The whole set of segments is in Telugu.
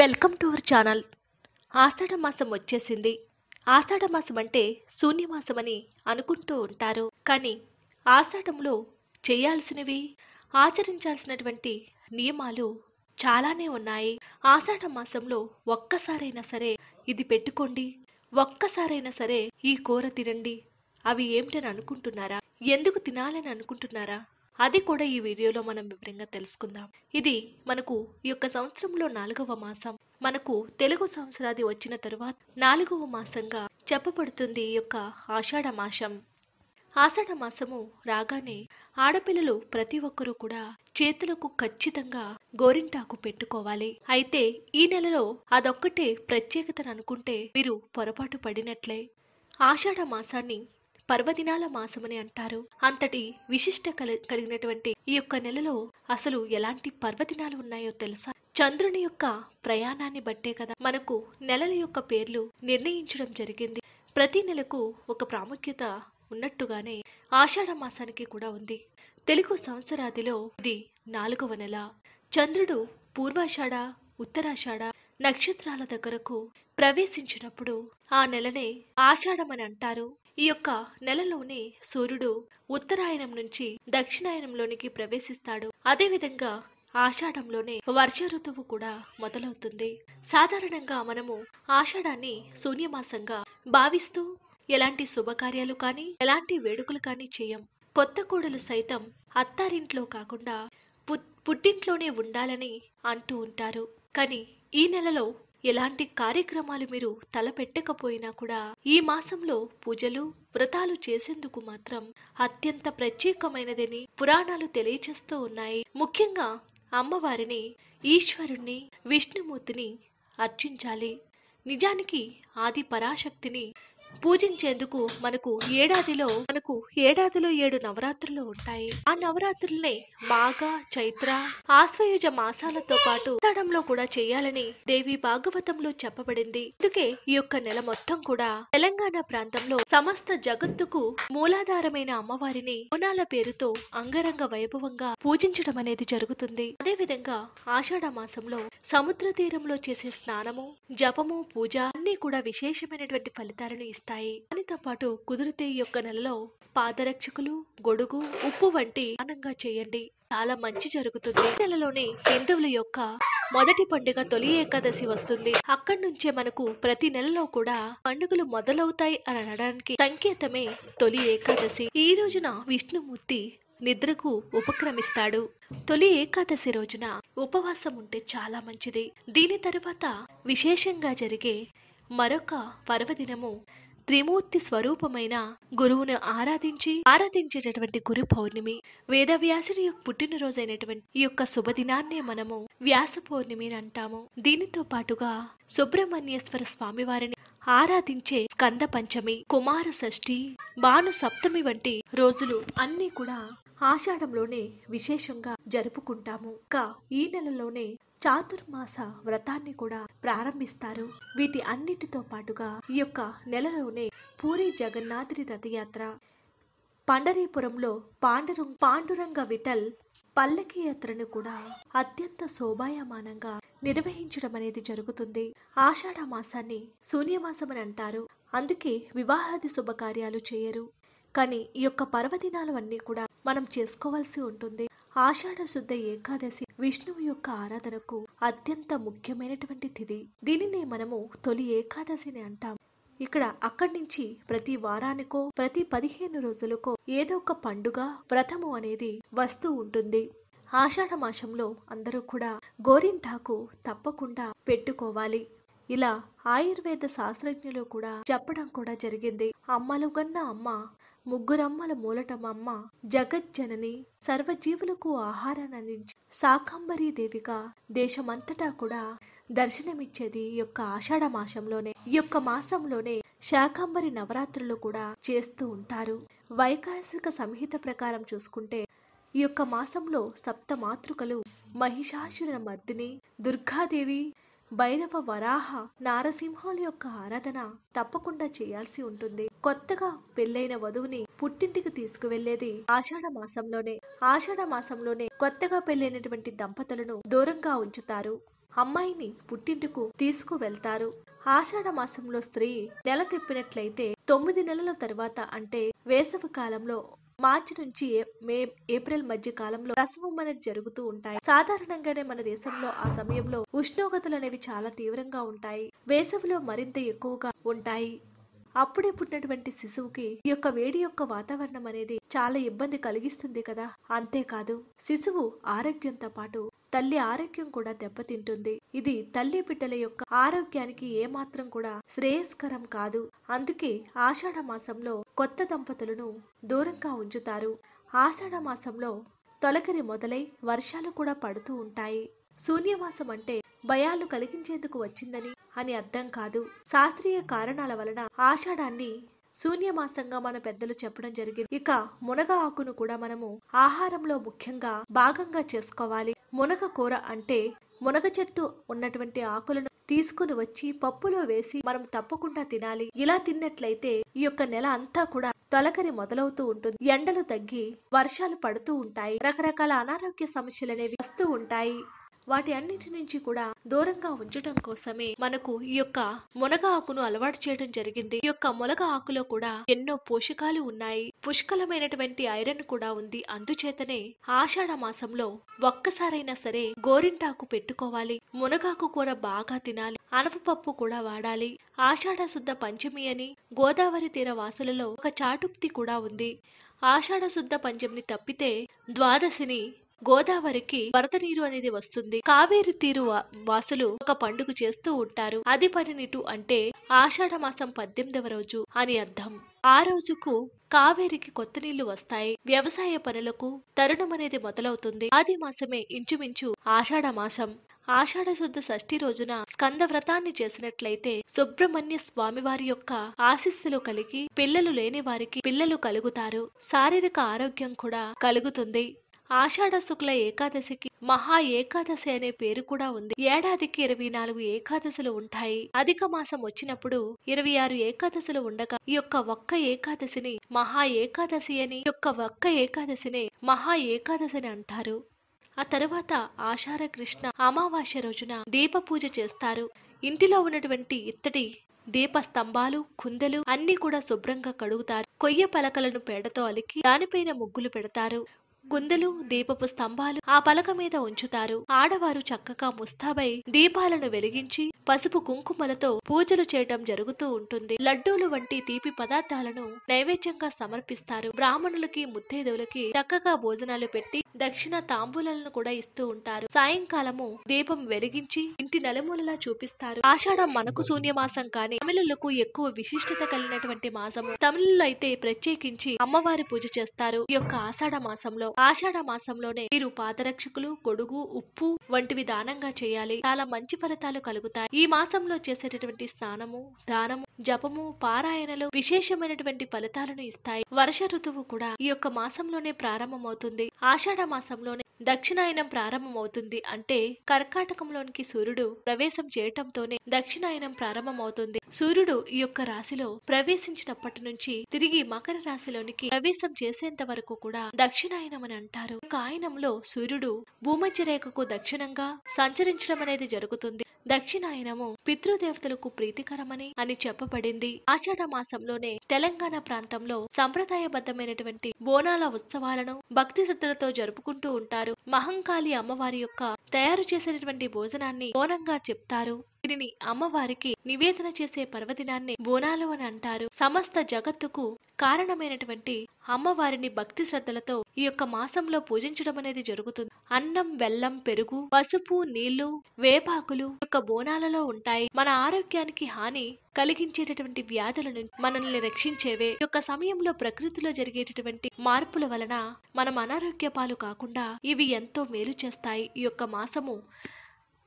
welcome to our channel Ashadha మాసం వచ్చేసింది ఆషాఢ మాసం అంటే శూన్యమాసం అని అనుకుంటూ ఉంటారు కానీ ఆషాఢంలో చేయాల్సినవి ఆచరించాల్సినటువంటి నియమాలు చాలానే ఉన్నాయి ఆషాఢ మాసంలో ఒక్కసారైనా సరే ఇది పెట్టుకోండి ఒక్కసారైనా సరే ఈ కూర తినండి అవి ఏమిటని అనుకుంటున్నారా ఎందుకు తినాలని అనుకుంటున్నారా అది కూడా ఈ వీడియోలో మనం వివరంగా తెలుసుకుందాం ఇది మనకు ఈ యొక్క సంవత్సరంలో నాలుగవ మాసం మనకు తెలుగు సంవత్సరాది వచ్చిన తరువాత నాలుగవ మాసంగా చెప్పబడుతుంది ఈ యొక్క ఆషాఢ మాసం ఆషాఢ మాసము రాగానే ఆడపిల్లలు ప్రతి ఒక్కరూ కూడా చేతులకు ఖచ్చితంగా గోరింటాకు పెట్టుకోవాలి అయితే ఈ నెలలో అదొక్కటే ప్రత్యేకతను అనుకుంటే మీరు పొరపాటు పడినట్లే ఆషాఢ మాసాన్ని పర్వదినాల మాసమని అంటారు అంతటి విశిష్ట కలిగినటువంటి ఈ యొక్క నెలలో అసలు ఎలాంటి పర్వదినాలు ఉన్నాయో తెలుసా చంద్రుని యొక్క ప్రయాణాన్ని బట్టే కదా మనకు నెలల యొక్క పేర్లు నిర్ణయించడం జరిగింది ప్రతి నెలకు ఒక ప్రాముఖ్యత ఉన్నట్టుగానే ఆషాఢ మాసానికి కూడా ఉంది తెలుగు సంవత్సరాదిలో ఇది నాలుగవ నెల చంద్రుడు పూర్వాషాఢ ఉత్తరాషాఢ నక్షత్రాల దగ్గరకు ప్రవేశించినప్పుడు ఆ నెలనే ఆషాఢమని అంటారు ఈ యొక్క నెలలోనే సూర్యుడు ఉత్తరాయణం నుంచి దక్షిణాయనంలోనికి ప్రవేశిస్తాడు అదేవిధంగా ఆషాఢంలోనే వర్ష ఋతువు కూడా మొదలవుతుంది సాధారణంగా మనము ఆషాఢాన్ని శూన్యమాసంగా భావిస్తూ ఎలాంటి శుభకార్యాలు కానీ ఎలాంటి వేడుకలు కానీ చేయం కొత్త కోడలు సైతం అత్తారింట్లో కాకుండా పుట్టింట్లోనే ఉండాలని అంటూ ఉంటారు కానీ ఈ నెలలో ఎలాంటి కార్యక్రమాలు మీరు తలపెట్టకపోయినా కూడా ఈ మాసంలో పూజలు వ్రతాలు చేసేందుకు మాత్రం అత్యంత ప్రత్యేకమైనదని పురాణాలు తెలియచేస్తూ ఉన్నాయి ముఖ్యంగా అమ్మవారిని ఈశ్వరుణ్ణి విష్ణుమూర్తిని అర్చించాలి నిజానికి ఆది పరాశక్తిని పూజించేందుకు మనకు ఏడాదిలో మనకు ఏడాదిలో ఏడు నవరాత్రులు ఉంటాయి ఆ నవరాత్రులనే మాఘ చైత్ర ఆశ్వయుజ మాసాలతో పాటు తడంలో కూడా చేయాలని దేవి భాగవతంలో చెప్పబడింది అందుకే ఈ యొక్క నెల మొత్తం కూడా తెలంగాణ ప్రాంతంలో సమస్త జగత్తుకు మూలాధారమైన అమ్మవారిని మూనాల పేరుతో అంగరంగ వైభవంగా పూజించడం అనేది జరుగుతుంది అదే విధంగా ఆషాఢ మాసంలో సముద్ర తీరంలో చేసే స్నానము జపము పూజ అన్ని కూడా విశేషమైనటువంటి ఫలితాలను లభిస్తాయి దానితో పాటు కుదిరితే యొక్క నెలలో పాదరక్షకులు గొడుగు ఉప్పు వంటి అనంగా చేయండి చాలా మంచి జరుగుతుంది ఈ నెలలోనే హిందువుల యొక్క మొదటి పండుగ తొలి ఏకాదశి వస్తుంది అక్కడి నుంచే మనకు ప్రతి నెలలో కూడా పండుగలు మొదలవుతాయి అని అనడానికి సంకేతమే తొలి ఏకాదశి ఈ రోజున విష్ణుమూర్తి నిద్రకు ఉపక్రమిస్తాడు తొలి ఏకాదశి రోజున ఉపవాసం ఉంటే చాలా మంచిది దీని తర్వాత విశేషంగా జరిగే మరొక పర్వదినము త్రిమూర్తి స్వరూపమైన గురువును ఆరాధించి ఆరాధించేటటువంటి గురు పౌర్ణమి వేదవ్యాసుని యొక్క పుట్టినరోజైనటువంటి ఈ యొక్క శుభదినాన్నే మనము వ్యాస పౌర్ణమి అంటాము దీనితో పాటుగా సుబ్రహ్మణ్యేశ్వర స్వామి వారిని ఆరాధించే స్కంద పంచమి కుమార షష్ఠి భాను సప్తమి వంటి రోజులు అన్నీ కూడా ఆషాఢంలోనే విశేషంగా జరుపుకుంటాము ఇంకా ఈ నెలలోనే చాతుర్మాస వ్రతాన్ని కూడా ప్రారంభిస్తారు వీటి అన్నిటితో పాటుగా ఈ యొక్క నెలలోనే పూరి జగన్నాథుని రథయాత్ర పండరీపురంలో పాండురు పాండురంగ విఠల్ పల్లకి యాత్రను కూడా అత్యంత శోభాయమానంగా నిర్వహించడం అనేది జరుగుతుంది ఆషాఢ మాసాన్ని శూన్యమాసం అని అంటారు అందుకే వివాహాది శుభకార్యాలు చేయరు కానీ ఈ యొక్క పర్వదినాలు అన్నీ కూడా మనం చేసుకోవాల్సి ఉంటుంది ఆషాఢ శుద్ధ ఏకాదశి విష్ణువు యొక్క ఆరాధనకు అత్యంత ముఖ్యమైనటువంటి తిథి దీనినే మనము తొలి ఏకాదశిని అంటాం ఇక్కడ అక్కడి నుంచి ప్రతి వారానికో ప్రతి పదిహేను రోజులకో ఏదో ఒక పండుగ వ్రతము అనేది వస్తూ ఉంటుంది ఆషాఢ మాసంలో అందరూ కూడా గోరింటాకు తప్పకుండా పెట్టుకోవాలి ఇలా ఆయుర్వేద శాస్త్రజ్ఞులు కూడా చెప్పడం కూడా జరిగింది అమ్మలు కన్నా అమ్మ ముగ్గురమ్మల మూలటమమ్మ జగజ్జనని సర్వజీవులకు ఆహారాన్ని అందించి శాకంబరీ దేవిగా దేశమంతటా కూడా దర్శనమిచ్చేది యొక్క ఆషాఢ మాసంలోనే ఈ యొక్క మాసంలోనే శాకంబరి నవరాత్రులు కూడా చేస్తూ ఉంటారు వైకాసిక సంహిత ప్రకారం చూసుకుంటే ఈ యొక్క మాసంలో సప్త మాతృకలు మహిషాసుర మర్దిని దుర్గాదేవి భైరవ వరాహ నారసింహాల యొక్క ఆరాధన తప్పకుండా చేయాల్సి ఉంటుంది కొత్తగా పెళ్లైన వధువుని పుట్టింటికి తీసుకువెళ్లేది ఆషాఢ మాసంలోనే ఆషాఢ మాసంలోనే కొత్తగా పెళ్లైనటువంటి దంపతులను దూరంగా ఉంచుతారు అమ్మాయిని పుట్టింటికు తీసుకువెళ్తారు ఆషాఢ మాసంలో స్త్రీ నెల తెప్పినట్లయితే తొమ్మిది నెలల తర్వాత అంటే వేసవి కాలంలో మార్చి నుంచి మే ఏప్రిల్ మధ్య కాలంలో ప్రసవం అనేది జరుగుతూ ఉంటాయి సాధారణంగానే మన దేశంలో ఆ సమయంలో ఉష్ణోగ్రతలు అనేవి చాలా తీవ్రంగా ఉంటాయి వేసవిలో మరింత ఎక్కువగా ఉంటాయి అప్పుడే పుట్టినటువంటి శిశువుకి ఈ యొక్క వేడి యొక్క వాతావరణం అనేది చాలా ఇబ్బంది కలిగిస్తుంది కదా అంతేకాదు శిశువు ఆరోగ్యంతో పాటు తల్లి ఆరోగ్యం కూడా దెబ్బతింటుంది ఇది తల్లి బిడ్డల యొక్క ఆరోగ్యానికి ఏమాత్రం కూడా శ్రేయస్కరం కాదు అందుకే ఆషాఢ మాసంలో కొత్త దంపతులను దూరంగా ఉంచుతారు ఆషాఢ మాసంలో తొలకరి మొదలై వర్షాలు కూడా పడుతూ ఉంటాయి శూన్యమాసం అంటే భయాలు కలిగించేందుకు వచ్చిందని అని అర్థం కాదు శాస్త్రీయ కారణాల వలన ఆషాఢాన్ని శూన్యమాసంగా మన పెద్దలు చెప్పడం జరిగింది ఇక మునగ ఆకును కూడా మనము ఆహారంలో ముఖ్యంగా భాగంగా చేసుకోవాలి మునగ కూర అంటే మునగ చెట్టు ఉన్నటువంటి ఆకులను తీసుకుని వచ్చి పప్పులో వేసి మనం తప్పకుండా తినాలి ఇలా తిన్నట్లయితే ఈ యొక్క నెల అంతా కూడా తొలకరి మొదలవుతూ ఉంటుంది ఎండలు తగ్గి వర్షాలు పడుతూ ఉంటాయి రకరకాల అనారోగ్య సమస్యలు అనేవి వస్తూ ఉంటాయి వాటి అన్నిటి నుంచి కూడా దూరంగా ఉంచటం కోసమే మనకు ఈ యొక్క మునగ ఆకును అలవాటు చేయడం జరిగింది ఈ యొక్క మునగ ఆకులో కూడా ఎన్నో పోషకాలు ఉన్నాయి పుష్కలమైనటువంటి ఐరన్ కూడా ఉంది అందుచేతనే ఆషాఢ మాసంలో ఒక్కసారైనా సరే గోరింటాకు పెట్టుకోవాలి మునగాకు కూర బాగా తినాలి అనపపప్పు కూడా వాడాలి ఆషాఢ శుద్ధ పంచమి అని గోదావరి తీర వాసులలో ఒక చాటుక్తి కూడా ఉంది ఆషాఢ శుద్ధ పంచమిని తప్పితే ద్వాదశిని గోదావరికి వరద నీరు అనేది వస్తుంది కావేరి తీరు వాసులు ఒక పండుగ చేస్తూ ఉంటారు అది పనినిటు అంటే ఆషాఢ మాసం పద్దెనిమిదవ రోజు అని అర్థం ఆ రోజుకు కావేరికి కొత్త నీళ్లు వస్తాయి వ్యవసాయ పనులకు తరుణం అనేది మొదలవుతుంది ఆది మాసమే ఇంచుమించు ఆషాఢ మాసం ఆషాఢ శుద్ధ షష్ఠి రోజున స్కంద వ్రతాన్ని చేసినట్లయితే సుబ్రహ్మణ్య స్వామి వారి యొక్క ఆశీస్సులు కలిగి పిల్లలు లేని వారికి పిల్లలు కలుగుతారు శారీరక ఆరోగ్యం కూడా కలుగుతుంది ఆషాఢ శుక్ల ఏకాదశికి మహా ఏకాదశి అనే పేరు కూడా ఉంది ఏడాదికి ఇరవై నాలుగు ఏకాదశులు ఉంటాయి అధిక మాసం వచ్చినప్పుడు ఇరవై ఆరు ఏకాదశులు ఉండగా ఈ యొక్క ఒక్క ఏకాదశిని మహా ఏకాదశి అని యొక్క ఒక్క ఏకాదశిని మహా ఏకాదశిని అంటారు ఆ తర్వాత ఆషాఢ కృష్ణ అమావాస్య రోజున దీప పూజ చేస్తారు ఇంటిలో ఉన్నటువంటి ఇత్తడి దీప స్తంభాలు కుందెలు అన్ని కూడా శుభ్రంగా కడుగుతారు కొయ్య పలకలను పేడతో అలికి దానిపైన ముగ్గులు పెడతారు గుందెలు దీపపు స్తంభాలు ఆ పలక మీద ఉంచుతారు ఆడవారు చక్కగా ముస్తాబై దీపాలను వెలిగించి పసుపు కుంకుమలతో పూజలు చేయటం జరుగుతూ ఉంటుంది లడ్డూలు వంటి తీపి పదార్థాలను నైవేద్యంగా సమర్పిస్తారు బ్రాహ్మణులకి ముత్తైదువులకి చక్కగా భోజనాలు పెట్టి దక్షిణ తాంబూలను కూడా ఇస్తూ ఉంటారు సాయంకాలము దీపం వెలిగించి ఇంటి నలుమూలలా చూపిస్తారు ఆషాఢం మనకు శూన్యమాసం కానీ తమిళులకు ఎక్కువ విశిష్టత కలిగినటువంటి మాసము తమిళులు అయితే ప్రత్యేకించి అమ్మవారి పూజ చేస్తారు ఈ యొక్క ఆషాఢ మాసంలో ఆషాఢ మాసంలోనే మీరు పాదరక్షకులు గొడుగు ఉప్పు వంటివి దానంగా చేయాలి చాలా మంచి ఫలితాలు కలుగుతాయి ఈ మాసంలో చేసేటటువంటి స్నానము దానము జపము పారాయణలు విశేషమైనటువంటి ఫలితాలను ఇస్తాయి వర్ష ఋతువు కూడా ఈ యొక్క మాసంలోనే ప్రారంభమవుతుంది ఆషాఢ మాసంలోనే దక్షిణాయనం ప్రారంభమవుతుంది అంటే కర్కాటకంలోనికి సూర్యుడు ప్రవేశం చేయటంతోనే దక్షిణాయనం ప్రారంభమవుతుంది సూర్యుడు ఈ యొక్క రాశిలో ప్రవేశించినప్పటి నుంచి తిరిగి మకర రాశిలోనికి ప్రవేశం చేసేంత వరకు కూడా దక్షిణాయనం అని అంటారు కాయనంలో సూర్యుడు భూమధ్యరేఖకు దక్షిణంగా సంచరించడం అనేది జరుగుతుంది దక్షిణాయనము పితృదేవతలకు ప్రీతికరమని అని చెప్పబడింది ఆషాఢ మాసంలోనే తెలంగాణ ప్రాంతంలో సంప్రదాయబద్ధమైనటువంటి బోనాల ఉత్సవాలను భక్తి శ్రద్ధలతో జరుపుకుంటూ ఉంటారు మహంకాళి అమ్మవారి యొక్క తయారు చేసినటువంటి భోజనాన్ని బోనంగా చెప్తారు అగ్నిని అమ్మవారికి నివేదన చేసే పర్వదినాన్ని బోనాలు అని అంటారు సమస్త జగత్తుకు కారణమైనటువంటి అమ్మవారిని భక్తి శ్రద్ధలతో ఈ యొక్క మాసంలో పూజించడం అనేది జరుగుతుంది అన్నం వెల్లం పెరుగు పసుపు నీళ్లు వేపాకులు యొక్క బోనాలలో ఉంటాయి మన ఆరోగ్యానికి హాని కలిగించేటటువంటి వ్యాధులను మనల్ని రక్షించేవే యొక్క సమయంలో ప్రకృతిలో జరిగేటటువంటి మార్పుల వలన మనం అనారోగ్య పాలు కాకుండా ఇవి ఎంతో మేలు చేస్తాయి ఈ యొక్క మాసము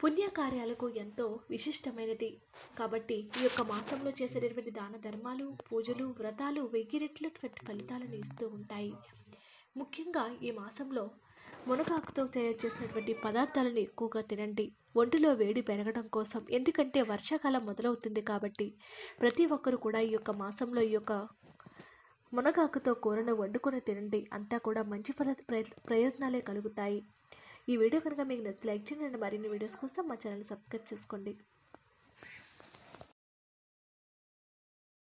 పుణ్యకార్యాలకు ఎంతో విశిష్టమైనది కాబట్టి ఈ యొక్క మాసంలో చేసేటటువంటి దాన ధర్మాలు పూజలు వ్రతాలు వెయ్యిరెట్లు ఫలితాలను ఇస్తూ ఉంటాయి ముఖ్యంగా ఈ మాసంలో మునగాకుతో తయారు చేసినటువంటి పదార్థాలను ఎక్కువగా తినండి ఒంటిలో వేడి పెరగడం కోసం ఎందుకంటే వర్షాకాలం మొదలవుతుంది కాబట్టి ప్రతి ఒక్కరు కూడా ఈ యొక్క మాసంలో ఈ యొక్క మునగాకుతో కూరను వండుకొని తినండి అంతా కూడా మంచి ఫల ప్రయోజనాలే కలుగుతాయి ఈ వీడియో కనుక మీకు నచ్చితే లైక్ చేయండి మరిన్ని వీడియోస్ కోసం మా ఛానల్ సబ్స్క్రైబ్ చేసుకోండి